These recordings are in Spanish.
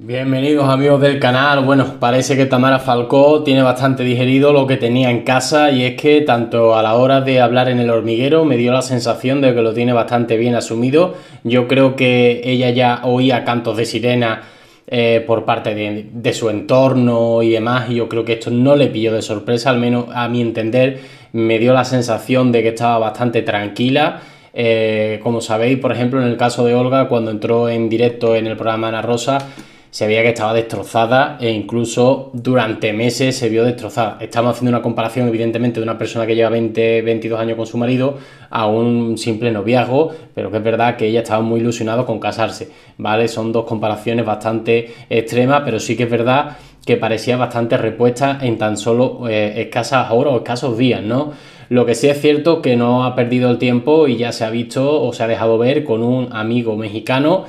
Bienvenidos amigos del canal. Bueno, parece que Tamara Falcó tiene bastante digerido lo que tenía en casa y es que tanto a la hora de hablar en el hormiguero me dio la sensación de que lo tiene bastante bien asumido. Yo creo que ella ya oía cantos de sirena eh, por parte de, su entorno y demás y yo creo que esto no le pilló de sorpresa, al menos a mi entender me dio la sensación de que estaba bastante tranquila. Eh, como sabéis, por ejemplo, en el caso de Olga, cuando entró en directo en el programa Ana Rosa, se veía que estaba destrozada e incluso durante meses se vio destrozada. Estamos haciendo una comparación, evidentemente, de una persona que lleva 20, 22 años con su marido a un simple noviazgo, pero que es verdad que ella estaba muy ilusionada con casarse, ¿vale? Son dos comparaciones bastante extremas, pero sí que es verdad que parecía bastante repuesta en tan solo eh, escasas horas o escasos días, ¿no? Lo que sí es cierto que no ha perdido el tiempo y ya se ha visto o se ha dejado ver con un amigo mexicano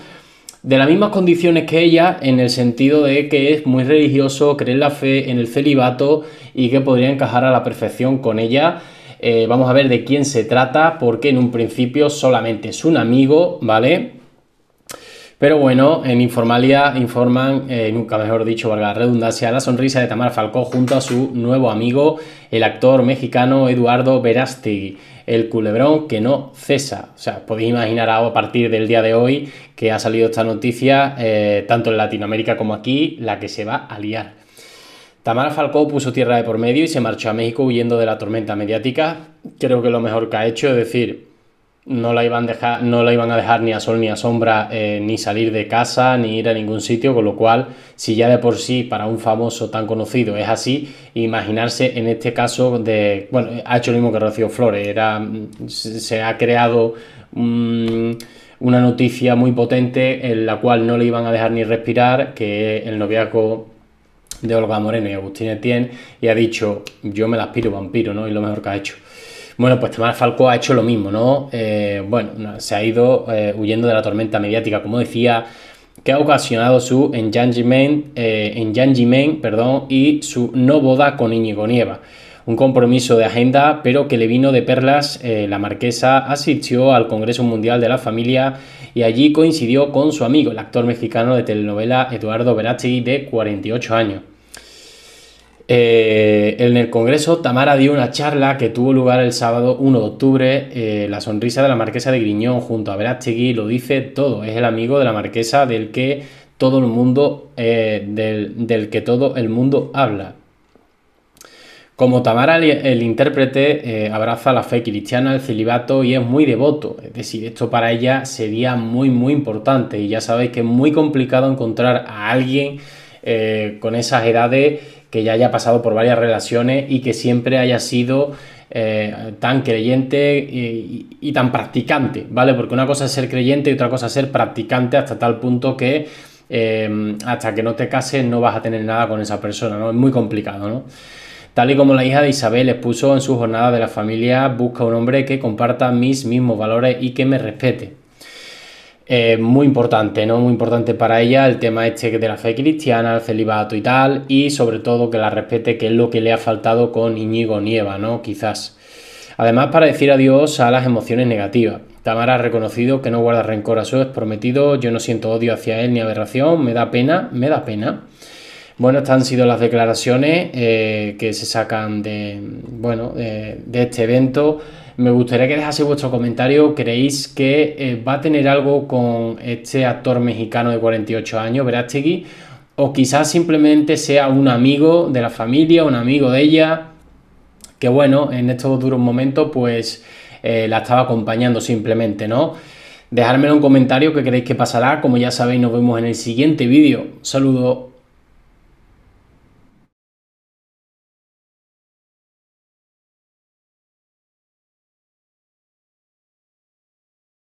de las mismas condiciones que ella, en el sentido de que es muy religioso, cree en la fe, en el celibato y que podría encajar a la perfección con ella. Eh, vamos a ver de quién se trata, porque en un principio solamente es un amigo, ¿vale? Pero bueno, en Informalia informan, eh, nunca mejor dicho, valga la redundancia, la sonrisa de Tamara Falcó junto a su nuevo amigo, el actor mexicano Eduardo Verástegui el culebrón que no cesa. O sea, podéis imaginar a partir del día de hoy que ha salido esta noticia, eh, tanto en Latinoamérica como aquí, la que se va a liar. Tamara Falcó puso tierra de por medio y se marchó a México huyendo de la tormenta mediática. Creo que lo mejor que ha hecho es decir, no la iban, dejar, no la iban a dejar ni a sol ni a sombra, eh, ni salir de casa, ni ir a ningún sitio, con lo cual, si ya de por sí para un famoso tan conocido es así, imaginarse en este caso de, bueno, ha hecho lo mismo que Rocío Flores, era, se ha creado mm, una noticia muy potente en la cual no le iban a dejar ni respirar, que el noviazgo de Olga Moreno y Agustín Etienne, y ha dicho, yo me las aspiro vampiro, ¿no? Y lo mejor que ha hecho. Bueno, pues Tamara Falco ha hecho lo mismo, ¿no? Eh, bueno, se ha ido eh, huyendo de la tormenta mediática, como decía, que ha ocasionado su en eh, perdón, y su no boda con Íñigo Nieva. Un compromiso de agenda, pero que le vino de perlas. la marquesa asistió al Congreso Mundial de la Familia y allí coincidió con su amigo, el actor mexicano de telenovela Eduardo Verástegui, de 48 años. Eh, en el Congreso, Tamara dio una charla que tuvo lugar el sábado 1 de octubre. Eh, la sonrisa de la marquesa de Griñón junto a Verástegui lo dice todo. Es el amigo de la marquesa del que todo el mundo, eh, del, que todo el mundo habla. Como Tamara, el, el intérprete, abraza la fe cristiana, el celibato y es muy devoto. Es decir, esto para ella sería muy, muy importante. Y ya sabéis que es muy complicado encontrar a alguien con esas edades que ya haya pasado por varias relaciones y que siempre haya sido eh, tan creyente y, tan practicante, ¿vale? Porque una cosa es ser creyente y otra cosa es ser practicante hasta tal punto que eh, hasta que no te cases no vas a tener nada con esa persona, ¿no? Es muy complicado, ¿no? Tal y como la hija de Isabel expuso en su jornada de la familia, busca un hombre que comparta mis mismos valores y que me respete muy importante, ¿no? Muy importante para ella el tema este de la fe cristiana, el celibato y tal, y sobre todo que la respete, que es lo que le ha faltado con Iñigo Nieva, ¿no? Quizás. Además, para decir adiós a las emociones negativas. Tamara ha reconocido que no guarda rencor a su ex prometido, yo no siento odio hacia él ni aberración, me da pena, me da pena. Bueno, estas han sido las declaraciones eh, que se sacan de, bueno, de, este evento. Me gustaría que dejase vuestro comentario. ¿Creéis que eh, va a tener algo con este actor mexicano de 48 años, Verástegui? O quizás simplemente sea un amigo de la familia, un amigo de ella, que bueno, en estos duros momentos pues eh, la estaba acompañando simplemente, ¿no? Dejármelo en un comentario que creéis que pasará. Como ya sabéis, nos vemos en el siguiente vídeo. Saludos.